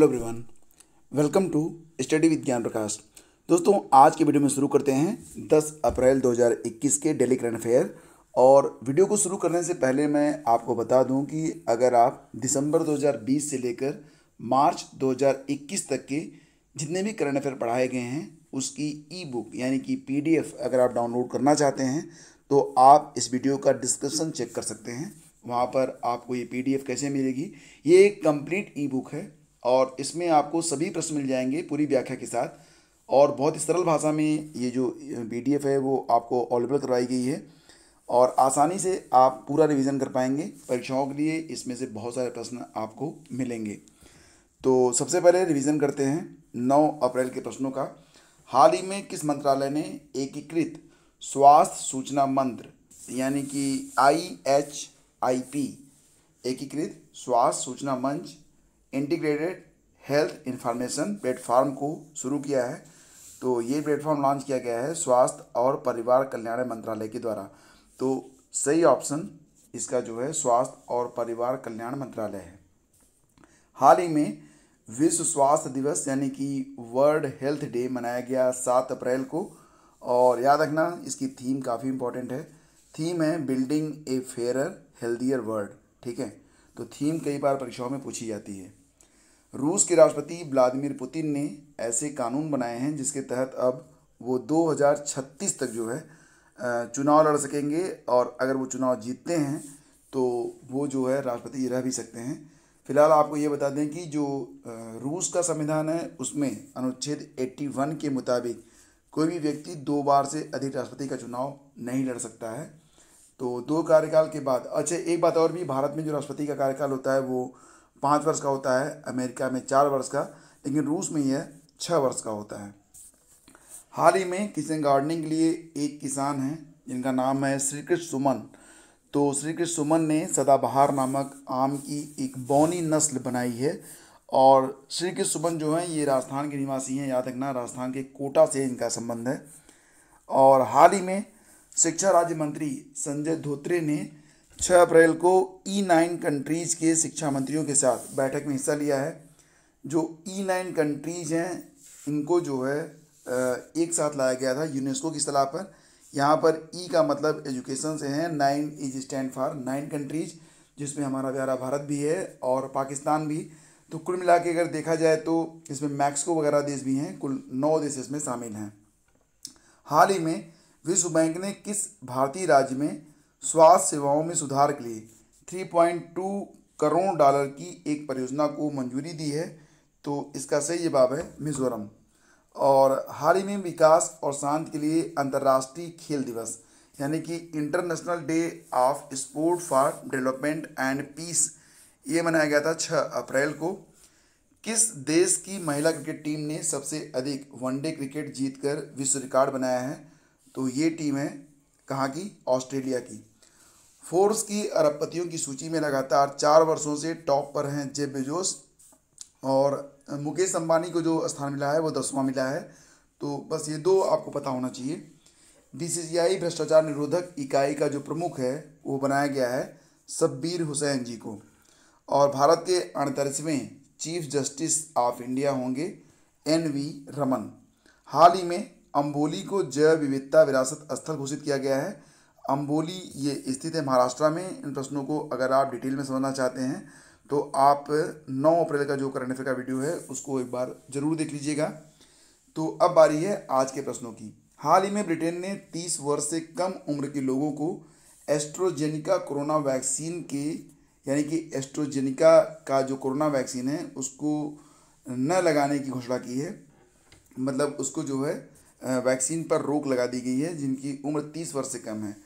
hello everyone welcome to study with Gyan Prakash दोस्तों आज के वीडियो में शुरू करते हैं 10 अप्रैल 2021 के डेली करंट अफेयर और वीडियो को शुरू करने से पहले मैं आपको बता दूं कि अगर आप दिसंबर 2020 से लेकर मार्च 2021 तक के जितने भी करंट अफेयर पढ़ाए गए हैं उसकी ई बुक यानी कि पी अगर आप डाउनलोड करना चाहते हैं तो आप इस वीडियो का डिस्क्रिप्सन चेक कर सकते हैं वहाँ पर आपको ये पी कैसे मिलेगी ये एक कम्प्लीट ई बुक है और इसमें आपको सभी प्रश्न मिल जाएंगे पूरी व्याख्या के साथ और बहुत ही सरल भाषा में ये जो पी है वो आपको अवेलेबल करवाई गई है और आसानी से आप पूरा रिवीजन कर पाएंगे परीक्षाओं के लिए इसमें से बहुत सारे प्रश्न आपको मिलेंगे तो सबसे पहले रिवीजन करते हैं नौ अप्रैल के प्रश्नों का हाल ही में किस मंत्रालय ने एकीकृत स्वास्थ्य सूचना मंत्र यानी कि आई एच आई पी एकीकृत स्वास्थ्य सूचना मंच इंटीग्रेटेड हेल्थ इंफॉर्मेशन प्लेटफॉर्म को शुरू किया है तो ये प्लेटफॉर्म लॉन्च किया गया है स्वास्थ्य और परिवार कल्याण मंत्रालय के द्वारा तो सही ऑप्शन इसका जो है स्वास्थ्य और परिवार कल्याण मंत्रालय है हाल ही में विश्व स्वास्थ्य दिवस यानी कि वर्ल्ड हेल्थ डे मनाया गया सात अप्रैल को और याद रखना इसकी थीम काफ़ी इंपॉर्टेंट है थीम है building a fair healthier world ठीक है तो थीम कई बार परीक्षाओं में पूछी जाती है रूस के राष्ट्रपति व्लादिमिर पुतिन ने ऐसे कानून बनाए हैं जिसके तहत अब वो 2036 तक जो है चुनाव लड़ सकेंगे और अगर वो चुनाव जीतते हैं तो वो जो है राष्ट्रपति रह भी सकते हैं फिलहाल आपको ये बता दें कि जो रूस का संविधान है उसमें अनुच्छेद 81 के मुताबिक कोई भी व्यक्ति दो बार से अधिक राष्ट्रपति का चुनाव नहीं लड़ सकता है तो दो कार्यकाल के बाद अच्छा एक बात और भी भारत में जो राष्ट्रपति का कार्यकाल होता है वो पाँच वर्ष का होता है अमेरिका में चार वर्ष का लेकिन रूस में यह छः वर्ष का होता है हाल ही में किचन गार्डनिंग के लिए एक किसान हैं जिनका नाम है श्री कृष्ण सुमन तो श्री कृष्ण सुमन ने सदाबहार नामक आम की एक बौनी नस्ल बनाई है और श्री कृष्ण सुमन जो हैं ये राजस्थान के निवासी हैं याद रखना राजस्थान के कोटा से इनका संबंध है और हाल ही में शिक्षा राज्य मंत्री संजय धोत्रे ने 6 अप्रैल को ई नाइन कंट्रीज़ के शिक्षा मंत्रियों के साथ बैठक में हिस्सा लिया है जो ई नाइन कंट्रीज़ हैं इनको जो है एक साथ लाया गया था यूनेस्को की सलाह पर यहाँ पर ई e का मतलब एजुकेशन से है nine is stand for nine countries जिसमें हमारा प्यारा भारत भी है और पाकिस्तान भी तो कुल मिला के अगर देखा जाए तो इसमें मैक्सिको वगैरह देश भी हैं कुल नौ देश इसमें शामिल हैं हाल ही में विश्व बैंक ने किस भारतीय राज्य में स्वास्थ्य सेवाओं में सुधार के लिए 3.2 करोड़ डॉलर की एक परियोजना को मंजूरी दी है तो इसका सही जवाब है मिजोरम और हाल ही में विकास और शांति के लिए अंतर्राष्ट्रीय खेल दिवस यानी कि international day of sport for development and peace ये मनाया गया था 6 अप्रैल को किस देश की महिला क्रिकेट टीम ने सबसे अधिक वनडे क्रिकेट जीतकर विश्व रिकॉर्ड बनाया है तो ये टीम है कहाँ की ऑस्ट्रेलिया की फोर्स की अरबपतियों की सूची में लगातार चार वर्षों से टॉप पर हैं जे बेजोस और मुकेश अंबानी को जो स्थान मिला है वो दसवां मिला है तो बस ये दो आपको पता होना चाहिए बीसीसीआई भ्रष्टाचार निरोधक इकाई का जो प्रमुख है वो बनाया गया है शब्बीर हुसैन जी को और भारत के अड़तीसवें चीफ जस्टिस ऑफ इंडिया होंगे एन वी रमन हाल ही में अम्बोली को जैव विविधता विरासत स्थल घोषित किया गया है अम्बोली ये स्थित है महाराष्ट्र में इन प्रश्नों को अगर आप डिटेल में समझना चाहते हैं तो आप 9 अप्रैल का जो करंट अफेयर का वीडियो है उसको एक बार जरूर देख लीजिएगा तो अब बारी है आज के प्रश्नों की हाल ही में ब्रिटेन ने 30 वर्ष से कम उम्र के लोगों को एस्ट्रोजेनिका कोरोना वैक्सीन के यानी कि एस्ट्रोजेनिका का जो कोरोना वैक्सीन है उसको न लगाने की घोषणा की है मतलब उसको जो है वैक्सीन पर रोक लगा दी गई है जिनकी उम्र तीस वर्ष से कम है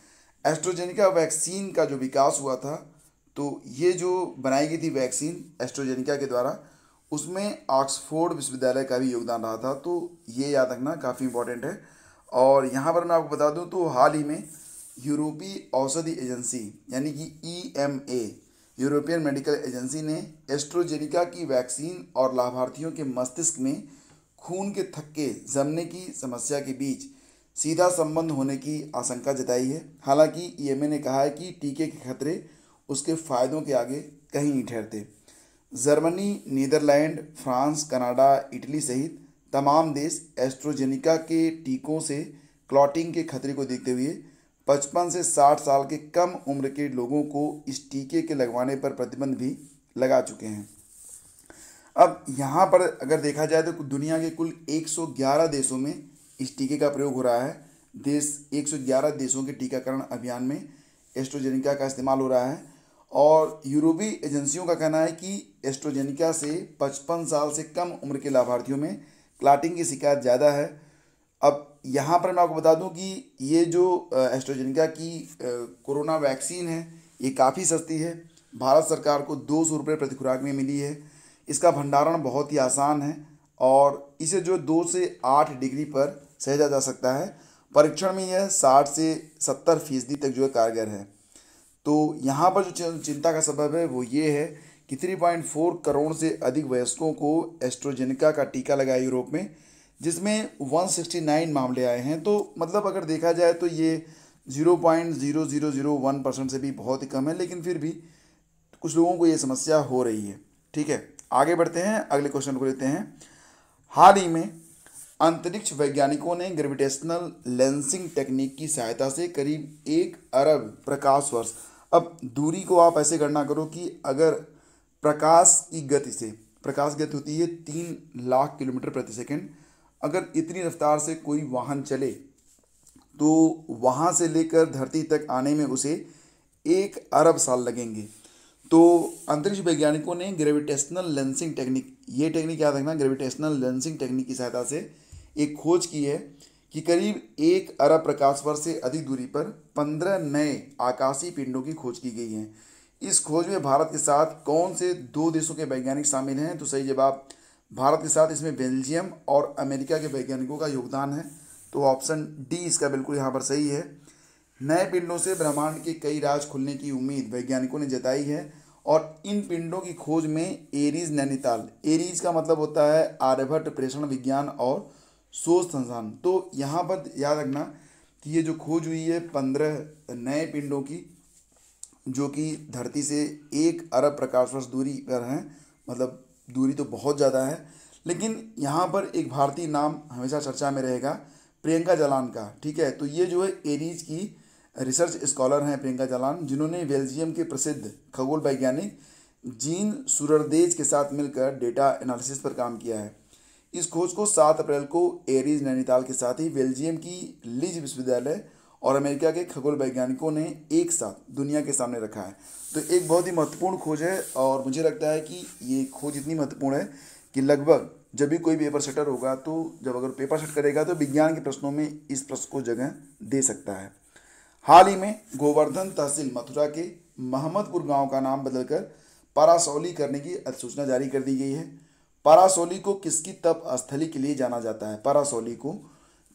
एस्ट्रोजेनिका वैक्सीन का जो विकास हुआ था तो ये जो बनाई गई थी वैक्सीन एस्ट्रोजेनिका के द्वारा उसमें ऑक्सफोर्ड विश्वविद्यालय का भी योगदान रहा था तो ये याद रखना काफ़ी इंपॉर्टेंट है और यहाँ पर मैं आपको बता दूँ तो हाल ही में यूरोपीय औषधि एजेंसी यानी कि E M A European medical agency ने एस्ट्रोजेनिका की वैक्सीन और लाभार्थियों के मस्तिष्क में खून के थक्के जमने की समस्या के बीच सीधा संबंध होने की आशंका जताई है हालांकि ई ने कहा है कि टीके के खतरे उसके फायदों के आगे कहीं नहीं ठहरते Germany Netherlands France Canada Italy सहित तमाम देश एस्ट्रोजेनिका के टीकों से क्लॉटिंग के खतरे को देखते हुए पचपन से साठ साल के कम उम्र के लोगों को इस टीके के लगवाने पर प्रतिबंध भी लगा चुके हैं अब यहाँ पर अगर देखा जाए तो दुनिया के कुल 111 देशों में इस टीके का प्रयोग हो रहा है देश 111 देशों के टीकाकरण अभियान में एस्ट्रोजेनिका का इस्तेमाल हो रहा है और यूरोपीय एजेंसियों का कहना है कि एस्ट्रोजेनिका से 55 साल से कम उम्र के लाभार्थियों में क्लाटिंग की शिकायत ज़्यादा है अब यहाँ पर मैं आपको बता दूँ कि ये जो एस्ट्रोजेनिका की कोरोना वैक्सीन है ये काफ़ी सस्ती है भारत सरकार को दो सौ रुपये प्रति खुराक में मिली है इसका भंडारण बहुत ही आसान है और इसे जो दो से आठ डिग्री पर सहेजा जा सकता है परीक्षण में यह साठ से सत्तर फीसदी तक जो है कारगर है तो यहाँ पर जो चिंता का सबब है वो ये है कि थ्री पॉइंट फोर करोड़ से अधिक वयस्कों को एस्ट्रोजेनिका का टीका लगा यूरोप में जिसमें वन सिक्सटी नाइन मामले आए हैं तो मतलब अगर देखा जाए तो ये zero point zero zero zero one percent से भी बहुत ही कम है लेकिन फिर भी कुछ लोगों को ये समस्या हो रही है ठीक है आगे बढ़ते हैं अगले क्वेश्चन को लेते हैं हाल ही में अंतरिक्ष वैज्ञानिकों ने ग्रेविटेशनल लेंसिंग टेक्निक की सहायता से करीब एक अरब प्रकाश वर्ष अब दूरी को आप ऐसे गणना करो कि अगर प्रकाश की गति से प्रकाश गति होती है तीन लाख किलोमीटर प्रति सेकेंड अगर इतनी रफ्तार से कोई वाहन चले तो वहाँ से लेकर धरती तक आने में उसे एक अरब साल लगेंगे तो अंतरिक्ष वैज्ञानिकों ने ग्रेविटेशनल लेंसिंग टेक्निक ये टेक्निक याद रखना ग्रेविटेशनल लेंसिंग टेक्निक की सहायता से एक खोज की है कि करीब एक अरब प्रकाश वर्ष से अधिक दूरी पर पंद्रह नए आकाशीय पिंडों की खोज की गई है इस खोज में भारत के साथ कौन से दो देशों के वैज्ञानिक शामिल हैं तो सही जवाब भारत के साथ इसमें बेल्जियम और अमेरिका के वैज्ञानिकों का योगदान है तो ऑप्शन डी इसका बिल्कुल यहाँ पर सही है नए पिंडों से ब्रह्मांड के कई राज खुलने की उम्मीद वैज्ञानिकों ने जताई है और इन पिंडों की खोज में एरीज नैनीताल एरीज का मतलब होता है आर्यभट्ट प्रेषण विज्ञान और शोध संस्थान तो यहाँ पर याद रखना कि ये जो खोज हुई है पंद्रह नए पिंडों की जो कि धरती से एक अरब प्रकाश वर्ष दूरी पर हैं मतलब दूरी तो बहुत ज़्यादा है लेकिन यहाँ पर एक भारतीय नाम हमेशा चर्चा में रहेगा प्रियंका जलान का ठीक है तो ये जो है एरीज की रिसर्च स्कॉलर हैं प्रियंका जालान जिन्होंने बेल्जियम के प्रसिद्ध खगोल वैज्ञानिक जीन सुरदेज के साथ मिलकर डेटा एनालिसिस पर काम किया है इस खोज को सात अप्रैल को एरीज नैनीताल के साथ ही बेल्जियम की लिज विश्वविद्यालय और अमेरिका के खगोल वैज्ञानिकों ने एक साथ दुनिया के सामने रखा है तो एक बहुत ही महत्वपूर्ण खोज है और मुझे लगता है कि ये खोज इतनी महत्वपूर्ण है कि लगभग जब भी कोई पेपर सेटर होगा तो जब अगर पेपर सेट करेगा तो विज्ञान के प्रश्नों में इस प्रश्न को जगह दे सकता है हाल ही में गोवर्धन तहसील मथुरा के महमदपुर गांव का नाम बदलकर पारासौली करने की अधिसूचना जारी कर दी गई है पारासौली को किसकी तप स्थली के लिए जाना जाता है पारासौली को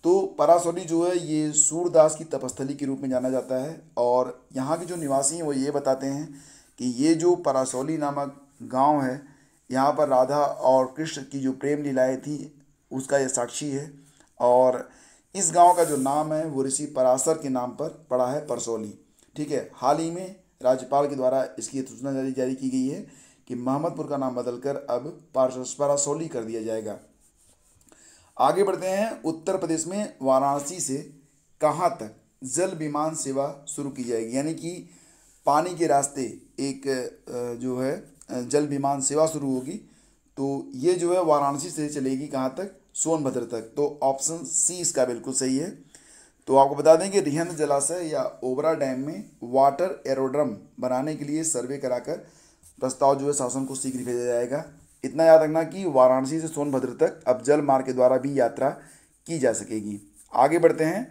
तो परासोली जो है ये सूरदास की तपस्थली के रूप में जाना जाता है और यहाँ के जो निवासी हैं वो ये बताते हैं कि ये जो परासौली नामक गांव है यहाँ पर राधा और कृष्ण की जो प्रेम लीलाएँ थी उसका ये साक्षी है और इस गांव का जो नाम है वो ऋषि पराशर के नाम पर पड़ा है परसोली ठीक है हाल ही में राज्यपाल के द्वारा इसकी सूचना जारी जारी की गई है कि महमदपुर का नाम बदलकर अब परासोली कर दिया जाएगा आगे बढ़ते हैं उत्तर प्रदेश में वाराणसी से कहाँ तक जल विमान सेवा शुरू की जाएगी यानी कि पानी के रास्ते एक जो है जल विमान सेवा शुरू होगी तो ये जो है वाराणसी से चलेगी कहाँ तक सोनभद्र तक तो ऑप्शन सी इसका बिल्कुल सही है तो आपको बता दें कि रिहंद जलाशय या ओबरा डैम में वाटर एरोड्रम बनाने के लिए सर्वे कराकर प्रस्ताव जो है शासन को शीघ्र भेजा जाएगा इतना याद रखना कि वाराणसी से सोनभद्र तक अब जल मार्ग के द्वारा भी यात्रा की जा सकेगी आगे बढ़ते हैं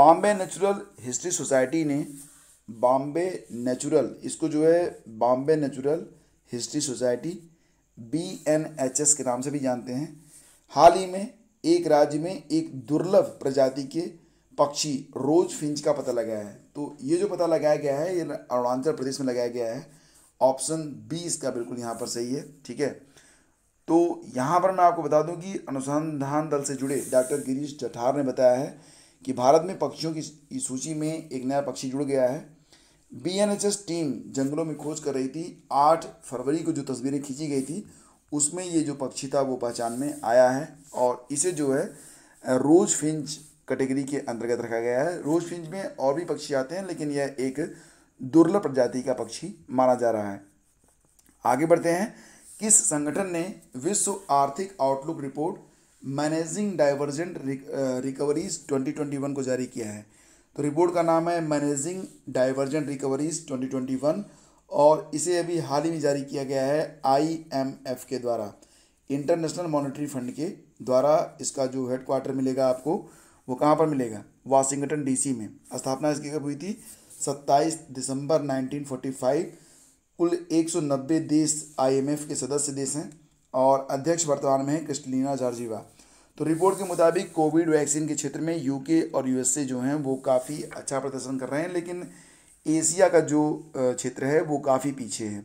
बॉम्बे नेचुरल हिस्ट्री सोसाइटी ने बॉम्बे नेचुरल इसको जो है Bombay natural history society B N H S के नाम से भी जानते हैं हाल ही में एक राज्य में एक दुर्लभ प्रजाति के पक्षी रोज फिंच का पता लगाया है तो ये जो पता लगाया गया है ये अरुणाचल प्रदेश में लगाया गया है ऑप्शन बी इसका बिल्कुल यहाँ पर सही है ठीक है तो यहाँ पर मैं आपको बता दूँ कि अनुसंधान दल से जुड़े डॉक्टर गिरीश जठार ने बताया है कि भारत में पक्षियों की सूची में एक नया पक्षी जुड़ गया है बी टीम जंगलों में खोज कर रही थी आठ फरवरी को जो तस्वीरें खींची गई थी उसमें ये जो पक्षी था वो पहचान में आया है और इसे जो है रोज फिंच कैटेगरी के अंतर्गत रखा गया है रोज फिंच में और भी पक्षी आते हैं लेकिन यह एक दुर्लभ प्रजाति का पक्षी माना जा रहा है आगे बढ़ते हैं किस संगठन ने विश्व आर्थिक outlook report managing divergent recoveries 2021 को जारी किया है तो रिपोर्ट का नाम है मैनेजिंग डाइवर्जेंट रिकवरीज 2021 और इसे अभी हाल ही में जारी किया गया है आईएमएफ के द्वारा इंटरनेशनल मॉनेटरी फंड के द्वारा इसका जो हेडक्वार्टर मिलेगा आपको वो कहाँ पर मिलेगा वाशिंगटन डीसी में स्थापना इसकी कब हुई थी 27 दिसंबर 1945 कुल 190 देश आईएमएफ के सदस्य देश हैं और अध्यक्ष वर्तमान में हैं क्रिस्टलिना जार्जीवा तो रिपोर्ट के मुताबिक कोविड वैक्सीन के क्षेत्र में यूके और यूएसए जो हैं वो काफ़ी अच्छा प्रदर्शन कर रहे हैं लेकिन एशिया का जो क्षेत्र है वो काफ़ी पीछे है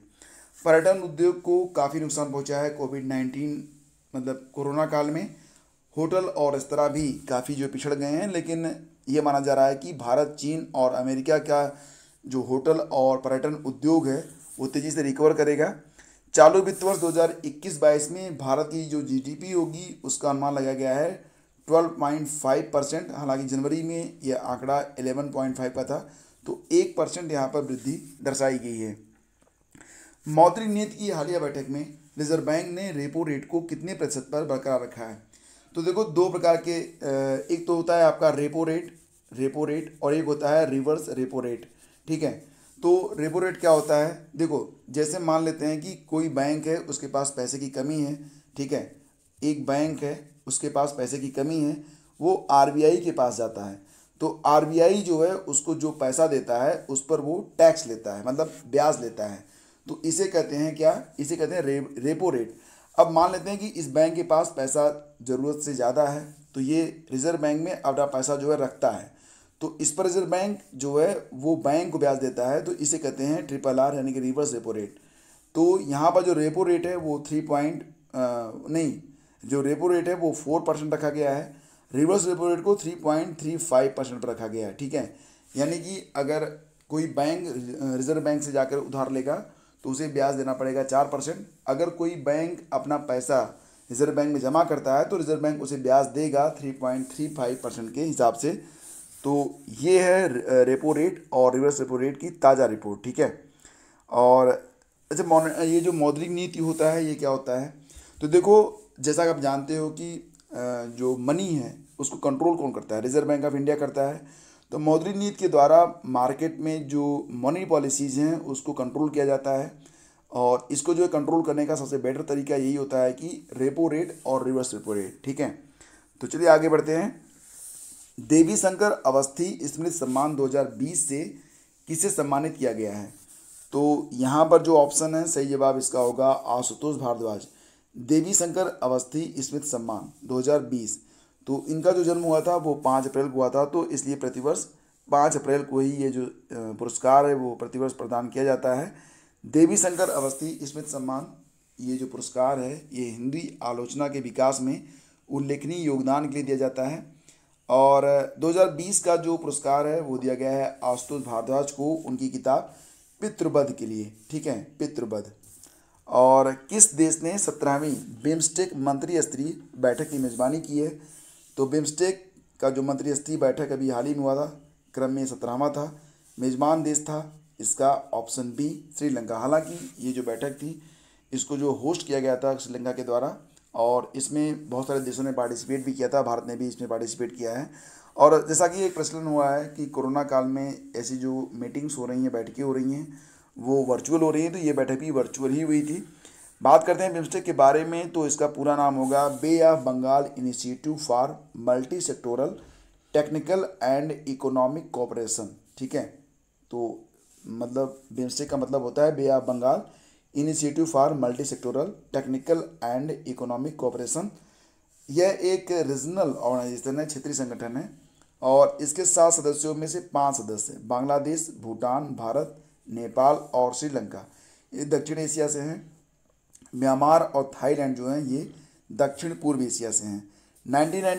पर्यटन उद्योग को काफ़ी नुकसान पहुंचा है कोविड नाइन्टीन मतलब कोरोना काल में होटल और रेस्तरा भी काफ़ी जो पिछड़ गए हैं लेकिन ये माना जा रहा है कि भारत चीन और अमेरिका का जो होटल और पर्यटन उद्योग है वो तेज़ी से रिकवर करेगा चालू वित्त वर्ष 2021-22 में भारत की जो जीडीपी होगी उसका अनुमान लगाया गया है 12.5 परसेंट हालांकि जनवरी में यह आंकड़ा 11.5 का था तो एक परसेंट यहाँ पर वृद्धि दर्शाई गई है मौद्रिक नीति की हालिया बैठक में रिजर्व बैंक ने रेपो रेट को कितने प्रतिशत पर बरकरार रखा है तो देखो दो प्रकार के एक तो होता है आपका रेपो रेट रेपो रेट और एक होता है रिवर्स रेपो रेट ठीक है तो रेपो रेट क्या होता है देखो जैसे मान लेते हैं कि कोई बैंक है उसके पास पैसे की कमी है ठीक है एक बैंक है उसके पास पैसे की कमी है वो आर के पास जाता है तो आरबीआई जो है उसको जो पैसा देता है उस पर वो टैक्स लेता है मतलब ब्याज लेता है तो इसे कहते हैं क्या इसे कहते हैं रे, रेपो रेट अब मान लेते हैं कि इस बैंक के पास पैसा ज़रूरत से ज़्यादा है तो ये रिजर्व बैंक में अपना पैसा जो है रखता है तो इस पर रिजर्व बैंक जो है वो बैंक को ब्याज देता है तो इसे कहते हैं ट्रिपल आर यानी कि रिवर्स रेपो रेट तो यहाँ पर जो रेपो रेट है वो थ्री पॉइंट नहीं जो रेपो रेट है वो फोर परसेंट रखा गया है रिवर्स रेपो रेट को 3.35 परसेंट पर रखा गया है ठीक है यानी कि अगर कोई बैंक रिजर्व बैंक से जाकर उधार लेगा तो उसे ब्याज देना पड़ेगा चार परसेंट अगर कोई बैंक अपना पैसा रिजर्व बैंक में जमा करता है तो रिजर्व बैंक उसे ब्याज देगा three point three five percent के हिसाब से तो ये है रेपो रेट और रिवर्स रेपो रेट की ताज़ा रिपोर्ट ठीक है और अच्छा ये जो मौद्रिक नीति होता है ये क्या होता है तो देखो जैसा कि आप जानते हो कि जो मनी है उसको कंट्रोल कौन करता है रिजर्व बैंक ऑफ इंडिया करता है तो मौद्रिक नीति के द्वारा मार्केट में जो मनी पॉलिसीज़ हैं उसको कंट्रोल किया जाता है और इसको जो है कंट्रोल करने का सबसे बेटर तरीका यही होता है कि रेपो रेट और रिवर्स रेपो रेट ठीक है तो चलिए आगे बढ़ते हैं देवी शंकर अवस्थी स्मृति सम्मान 2020 से किसे सम्मानित किया गया है तो यहाँ पर जो ऑप्शन है सही जवाब इसका होगा आशुतोष भारद्वाज देवी शंकर अवस्थी स्मृति सम्मान दो तो इनका जो जन्म हुआ था वो पाँच अप्रैल को हुआ था तो इसलिए प्रतिवर्ष पाँच अप्रैल को ही ये जो पुरस्कार है वो प्रतिवर्ष प्रदान किया जाता है देवी शंकर अवस्थी स्मृत सम्मान ये जो पुरस्कार है ये हिंदी आलोचना के विकास में उल्लेखनीय योगदान के लिए दिया जाता है और 2020 का जो पुरस्कार है वो दिया गया है आशुतोष भारद्वाज को उनकी किताब पितृबध के लिए ठीक है पितृबध और किस देश ने सत्रहवीं बिम्स्टेक मंत्री स्तरीय बैठक की मेज़बानी की है तो बिम्स्टेक का जो मंत्री स्तरीय बैठक अभी हाल ही में हुआ था क्रम में सत्रहवा था मेज़बान देश था इसका ऑप्शन बी श्रीलंका हालांकि ये जो बैठक थी इसको जो होस्ट किया गया था श्रीलंका के द्वारा और इसमें बहुत सारे देशों ने पार्टिसिपेट भी किया था भारत ने भी इसमें पार्टिसिपेट किया है और जैसा कि एक प्रचलन हुआ है कि कोरोना काल में ऐसी जो मीटिंग्स हो रही हैं बैठकें हो रही हैं वो वर्चुअल हो रही हैं तो ये बैठक भी वर्चुअल ही हुई थी बात करते हैं बिम्स्टेक के बारे में तो इसका पूरा नाम होगा Bay of Bengal initiative for multi sectoral technical and economic cooperation ठीक है तो मतलब बिम्स्टेक का मतलब होता है Bay of Bengal initiative for multi sectoral technical and economic cooperation यह एक रीजनल ऑर्गेनाइजेशन है क्षेत्रीय संगठन है और इसके सात सदस्यों में से पाँच सदस्य बांग्लादेश भूटान भारत नेपाल और श्रीलंका ये दक्षिण एशिया से हैं म्यांमार और थाईलैंड जो हैं ये दक्षिण पूर्व एशिया से हैं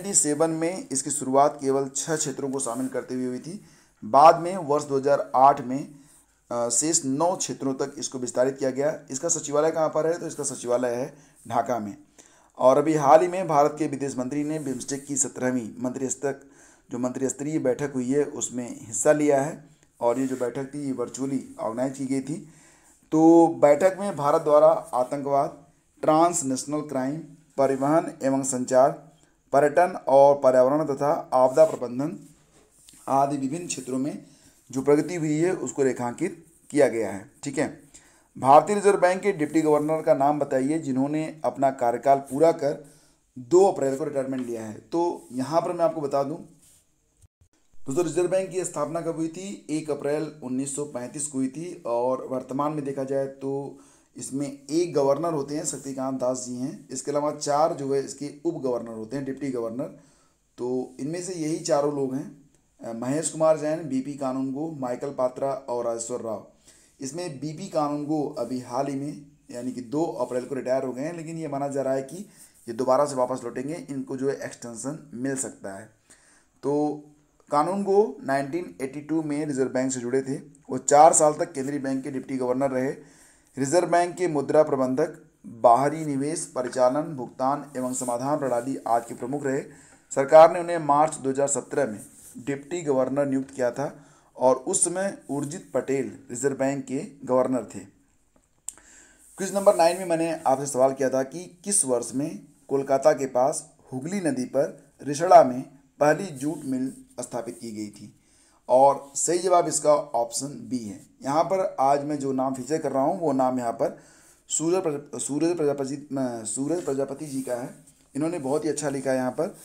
1997 में इसकी शुरुआत केवल छः क्षेत्रों को शामिल करते हुए हुई थी बाद में वर्ष 2008 में शेष नौ क्षेत्रों तक इसको विस्तारित किया गया इसका सचिवालय कहाँ पर है तो इसका सचिवालय है ढाका में और अभी हाल ही में भारत के विदेश मंत्री ने बिम्स्टेक की सत्रहवीं मंत्री स्तर जो मंत्री स्तरीय बैठक हुई है उसमें हिस्सा लिया है और ये जो बैठक थी ये वर्चुअली ऑर्गेनाइज की गई थी तो बैठक में भारत द्वारा आतंकवाद ट्रांसनेशनल क्राइम परिवहन एवं संचार पर्यटन और पर्यावरण तथा आपदा प्रबंधन आदि विभिन्न क्षेत्रों में जो प्रगति हुई है उसको रेखांकित किया गया है ठीक है भारतीय रिजर्व बैंक के डिप्टी गवर्नर का नाम बताइए जिन्होंने अपना कार्यकाल पूरा कर दो अप्रैल को रिटायरमेंट लिया है तो यहाँ पर मैं आपको बता दूँ दोस्तों रिजर्व बैंक की स्थापना कब हुई थी एक अप्रैल 1935 को हुई थी और वर्तमान में देखा जाए तो इसमें एक गवर्नर होते हैं शक्तिकांत दास जी हैं इसके अलावा चार जो है इसके उप गवर्नर होते हैं डिप्टी गवर्नर तो इनमें से यही चारों लोग हैं महेश कुमार जैन बीपी कानूनगो माइकल पात्रा और राजेश्वर राव इसमें बीपी कानूनगो अभी हाल ही में यानी कि दो अप्रैल को रिटायर हो गए हैं लेकिन ये माना जा रहा है कि ये दोबारा से वापस लौटेंगे इनको जो है एक्सटेंसन मिल सकता है तो कानून गो 1982 में रिजर्व बैंक से जुड़े थे वो चार साल तक केंद्रीय बैंक के डिप्टी गवर्नर रहे रिजर्व बैंक के मुद्रा प्रबंधक बाहरी निवेश परिचालन भुगतान एवं समाधान प्रणाली आज के प्रमुख रहे सरकार ने उन्हें मार्च 2017 में डिप्टी गवर्नर नियुक्त किया था और उस समय उर्जित पटेल रिजर्व बैंक के गवर्नर थे क्विज नंबर नाइन में मैंने आपसे सवाल किया था कि किस वर्ष में कोलकाता के पास हुगली नदी पर रिसड़ा में पहली जूट मिल स्थापित की गई थी और सही जवाब इसका ऑप्शन बी है यहाँ पर आज मैं जो नाम फीचर कर रहा हूँ वो नाम यहाँ पर सूर्य प्रजा, सूरज प्रजापति सूरज प्रजापति जी का है इन्होंने बहुत ही अच्छा लिखा है यहाँ पर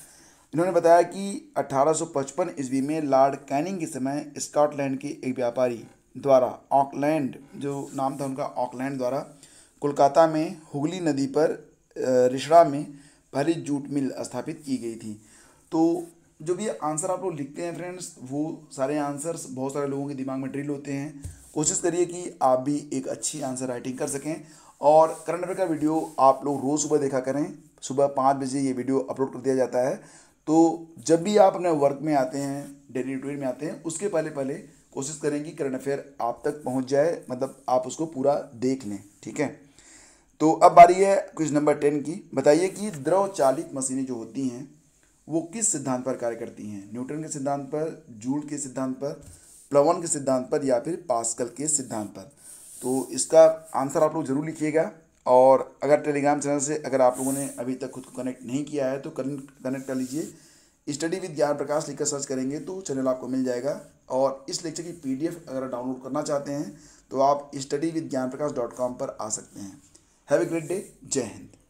इन्होंने बताया कि 1855 ईस्वी में लॉर्ड कैनिंग के समय स्कॉटलैंड के एक व्यापारी द्वारा ऑकलैंड जो नाम था उनका ऑकलैंड द्वारा कोलकाता में हुगली नदी पर रिशड़ा में भारी जूट मिल स्थापित की गई थी तो जो भी आंसर आप लोग लिखते हैं फ्रेंड्स वो सारे आंसर्स बहुत सारे लोगों के दिमाग में ड्रिल होते हैं कोशिश करिए कि आप भी एक अच्छी आंसर राइटिंग कर सकें और करंट अफेयर का वीडियो आप लोग रोज़ सुबह देखा करें सुबह पाँच बजे ये वीडियो अपलोड कर दिया जाता है तो जब भी आप अपने वर्क में आते हैं डेली रूटीन में आते हैं उसके पहले पहले कोशिश करें कि करंट अफेयर आप तक पहुँच जाए मतलब आप उसको पूरा देख लें ठीक है तो अब बारी है क्वेश्चन नंबर टेन की बताइए कि द्रव चालित मशीनें जो होती हैं वो किस सिद्धांत पर कार्य करती हैं न्यूटन के सिद्धांत पर जूल के सिद्धांत पर प्लवन के सिद्धांत पर या फिर पास्कल के सिद्धांत पर तो इसका आंसर आप लोग ज़रूर लिखिएगा और अगर टेलीग्राम चैनल से अगर आप लोगों ने अभी तक खुद को कनेक्ट नहीं किया है तो कनेक्ट कर लीजिए स्टडी विद ज्ञान प्रकाश लिखकर सर्च करेंगे तो चैनल आपको मिल जाएगा और इस लेक्चर की पीडीएफ अगर डाउनलोड करना चाहते हैं तो आप study with Gyan Prakash dot com पर आ सकते हैं हैव ए ग्रेट डे जय हिंद